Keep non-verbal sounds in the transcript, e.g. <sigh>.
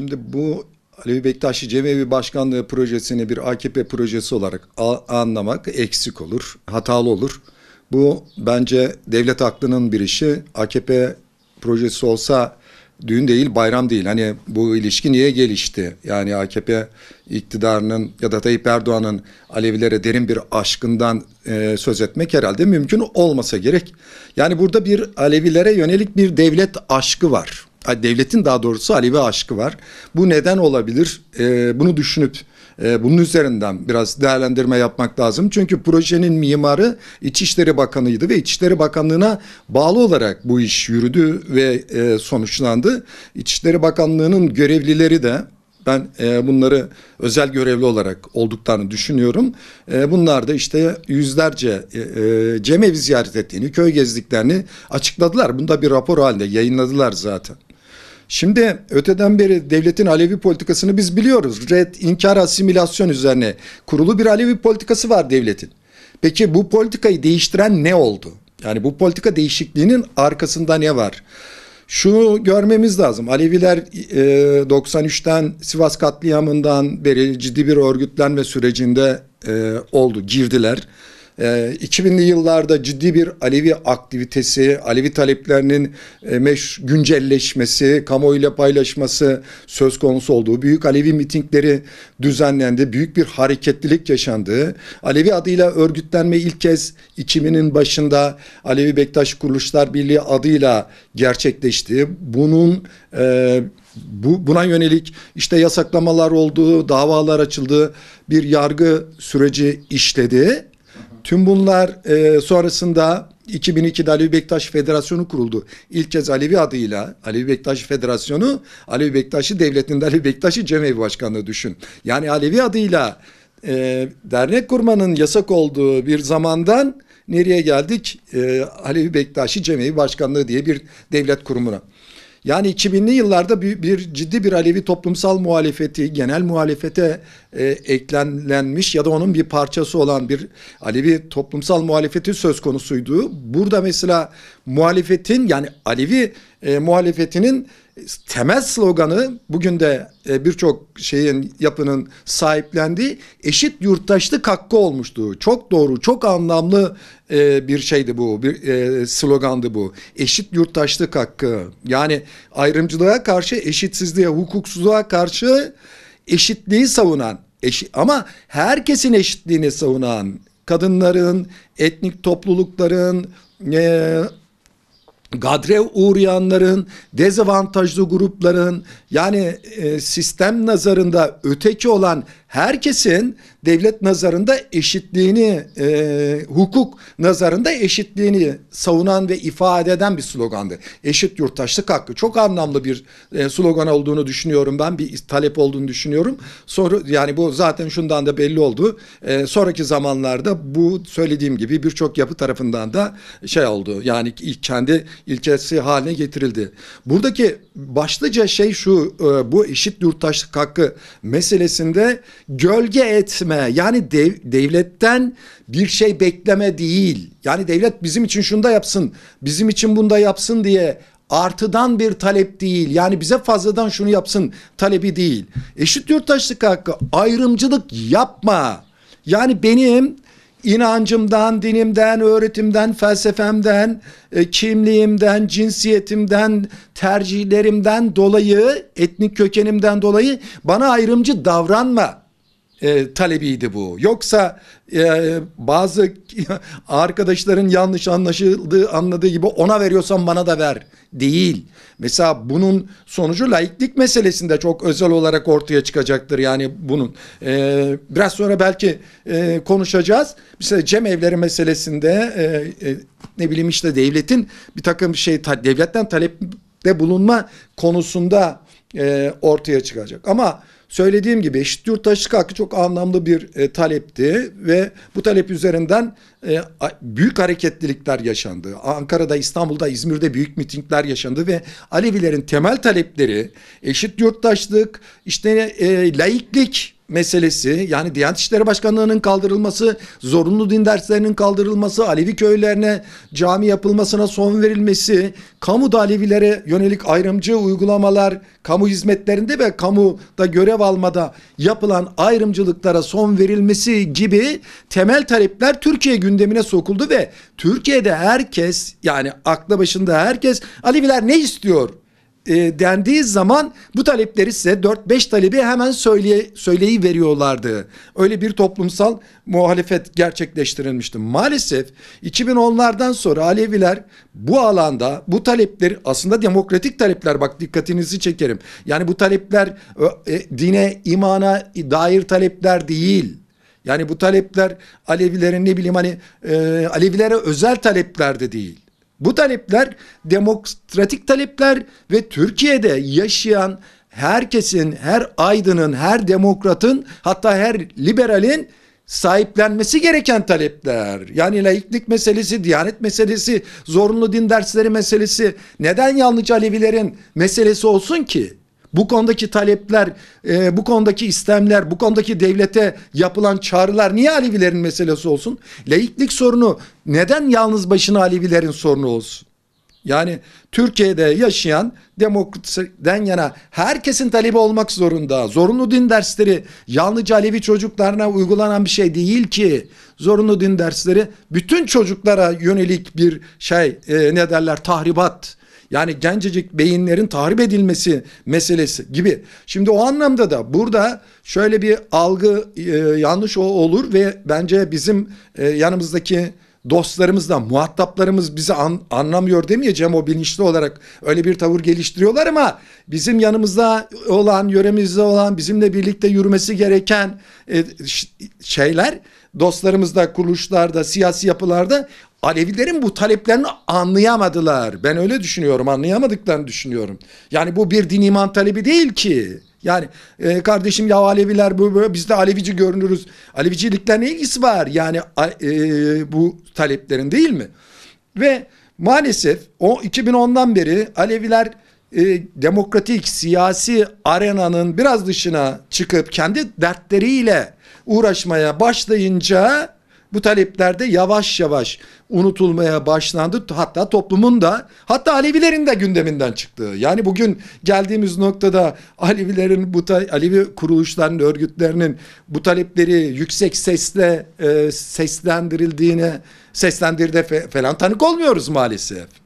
Şimdi bu Alevi Bektaşi Cemevi Başkanlığı projesini bir AKP projesi olarak anlamak eksik olur, hatalı olur. Bu bence devlet aklının bir işi. AKP projesi olsa düğün değil bayram değil. Hani bu ilişki niye gelişti? Yani AKP iktidarının ya da Tayyip Erdoğan'ın Alevilere derin bir aşkından e, söz etmek herhalde mümkün olmasa gerek. Yani burada bir Alevilere yönelik bir devlet aşkı var devletin daha doğrusu ve aşkı var. Bu neden olabilir? Ee, bunu düşünüp e, bunun üzerinden biraz değerlendirme yapmak lazım. Çünkü projenin mimarı İçişleri Bakanı'ydı ve İçişleri Bakanlığı'na bağlı olarak bu iş yürüdü ve e, sonuçlandı. İçişleri Bakanlığı'nın görevlileri de ben e, bunları özel görevli olarak olduklarını düşünüyorum. bunlar da işte yüzlerce e, cemevi ziyaret ettiğini, köy gezdiklerini açıkladılar. Bunu da bir rapor halinde yayınladılar zaten. Şimdi öteden beri devletin Alevi politikasını biz biliyoruz. Red, inkar, asimilasyon üzerine kurulu bir Alevi politikası var devletin. Peki bu politikayı değiştiren ne oldu? Yani bu politika değişikliğinin arkasında ne var? Şunu görmemiz lazım. Aleviler 93'ten e, Sivas katliamından beri ciddi bir örgütlenme sürecinde e, oldu, girdiler. 2000'li ee, yıllarda ciddi bir Alevi aktivitesi, Alevi taleplerinin e, meş, güncelleşmesi, kamuoyuyla paylaşması söz konusu olduğu, büyük Alevi mitingleri düzenlendi, büyük bir hareketlilik yaşandığı, Alevi adıyla örgütlenme ilk kez 2000'in başında Alevi Bektaş Kuruluşlar Birliği adıyla gerçekleşti. Bunun e, bu, buna yönelik işte yasaklamalar olduğu, davalar açıldığı, bir yargı süreci işledi. Tüm bunlar e, sonrasında 2002'de Alevi Bektaş Federasyonu kuruldu. İlk kez Alevi adıyla Alevi Bektaş Federasyonu, Alevi Bektaş'ı devletinde Alevi Bektaş'ı Cemevi Başkanlığı düşün. Yani Alevi adıyla e, dernek kurmanın yasak olduğu bir zamandan nereye geldik? E, Alevi Bektaş'ı Cemevi Başkanlığı diye bir devlet kurumuna. Yani 2000'li yıllarda bir, bir ciddi bir Alevi toplumsal muhalefeti, genel muhalefete e, eklenlenmiş ya da onun bir parçası olan bir Alevi toplumsal muhalefeti söz konusuydu. Burada mesela muhalefetin yani Alevi e, muhalefetinin temel sloganı bugün de e, birçok şeyin yapının sahiplendiği eşit yurttaşlık hakkı olmuştu. Çok doğru, çok anlamlı e, bir şeydi bu, bir e, slogandı bu. Eşit yurttaşlık hakkı. Yani ayrımcılığa karşı, eşitsizliğe, hukuksuzluğa karşı eşitliği savunan eşi, ama herkesin eşitliğini savunan kadınların, etnik toplulukların, gadre uğrayanların, dezavantajlı grupların yani e, sistem nazarında öteki olan herkesin devlet nazarında eşitliğini, e, hukuk nazarında eşitliğini savunan ve ifade eden bir slogandı. Eşit yurttaşlık hakkı. Çok anlamlı bir e, slogan olduğunu düşünüyorum ben. Bir talep olduğunu düşünüyorum. Soru yani bu zaten şundan da belli oldu. E, sonraki zamanlarda bu söylediğim gibi birçok yapı tarafından da şey oldu. Yani kendi ilkesi haline getirildi. Buradaki başlıca şey şu e, bu eşit yurttaşlık hakkı meselesinde gölge etme yani dev, devletten bir şey bekleme değil. Yani devlet bizim için şunu da yapsın, bizim için bunu da yapsın diye artıdan bir talep değil. Yani bize fazladan şunu yapsın talebi değil. Eşit yurttaşlık hakkı ayrımcılık yapma. Yani benim inancımdan, dinimden, öğretimden, felsefemden, e, kimliğimden, cinsiyetimden, tercihlerimden dolayı, etnik kökenimden dolayı bana ayrımcı davranma e, talebiydi bu. Yoksa e, bazı <laughs> arkadaşların yanlış anlaşıldığı anladığı gibi ona veriyorsan bana da ver değil. Mesela bunun sonucu laiklik meselesinde çok özel olarak ortaya çıkacaktır. Yani bunun e, biraz sonra belki e, konuşacağız. Mesela cem evleri meselesinde e, e, ne bileyim işte devletin bir takım şey ta, devletten talepte bulunma konusunda e, ortaya çıkacak. Ama bu Söylediğim gibi eşit yurttaşlık hakkı çok anlamlı bir e, talepti ve bu talep üzerinden e, büyük hareketlilikler yaşandı. Ankara'da, İstanbul'da, İzmir'de büyük mitingler yaşandı ve Alevilerin temel talepleri eşit yurttaşlık, işte e, laiklik meselesi yani Diyanet İşleri Başkanlığı'nın kaldırılması, zorunlu din derslerinin kaldırılması, Alevi köylerine cami yapılmasına son verilmesi, kamuda Alevilere yönelik ayrımcı uygulamalar, kamu hizmetlerinde ve kamuda görev almada yapılan ayrımcılıklara son verilmesi gibi temel talepler Türkiye gündemine sokuldu ve Türkiye'de herkes yani aklı başında herkes Aleviler ne istiyor e, dendiği zaman bu talepleri size 4-5 talebi hemen söyleye, söyleyi veriyorlardı. Öyle bir toplumsal muhalefet gerçekleştirilmişti. Maalesef 2010'lardan sonra Aleviler bu alanda bu talepleri aslında demokratik talepler bak dikkatinizi çekerim. Yani bu talepler e, dine, imana dair talepler değil. Yani bu talepler Alevilerin ne bileyim hani e, Alevilere özel talepler de değil. Bu talepler demokratik talepler ve Türkiye'de yaşayan herkesin, her aydının, her demokratın hatta her liberalin sahiplenmesi gereken talepler. Yani laiklik meselesi, diyanet meselesi, zorunlu din dersleri meselesi neden yalnızca Alevilerin meselesi olsun ki? Bu konudaki talepler, e, bu konudaki istemler, bu konudaki devlete yapılan çağrılar niye Alevilerin meselesi olsun? Laiklik sorunu neden yalnız başına Alevilerin sorunu olsun? Yani Türkiye'de yaşayan demokrasiden yana herkesin talebi olmak zorunda. Zorunlu din dersleri yalnızca Alevi çocuklarına uygulanan bir şey değil ki. Zorunlu din dersleri bütün çocuklara yönelik bir şey e, ne derler tahribat yani gencecik beyinlerin tahrip edilmesi meselesi gibi. Şimdi o anlamda da burada şöyle bir algı e, yanlış o olur ve bence bizim e, yanımızdaki da muhataplarımız bizi an, anlamıyor demeyeceğim o bilinçli olarak öyle bir tavır geliştiriyorlar ama bizim yanımızda olan yöremizde olan bizimle birlikte yürümesi gereken e, şeyler dostlarımızda kuruluşlarda siyasi yapılarda Alevilerin bu taleplerini anlayamadılar. Ben öyle düşünüyorum, anlayamadıklarını düşünüyorum. Yani bu bir din iman talebi değil ki. Yani e, kardeşim ya Aleviler bu böyle biz de Alevici görünürüz. Alevicilikle ne ilgisi var? Yani e, bu taleplerin değil mi? Ve maalesef o 2010'dan beri Aleviler e, demokratik siyasi arenanın biraz dışına çıkıp kendi dertleriyle uğraşmaya başlayınca bu taleplerde yavaş yavaş unutulmaya başlandı. Hatta toplumun da hatta Alevilerin de gündeminden çıktı. Yani bugün geldiğimiz noktada Alevilerin bu Alevi kuruluşlarının örgütlerinin bu talepleri yüksek sesle e, seslendirildiğine seslendirde fe, falan tanık olmuyoruz maalesef.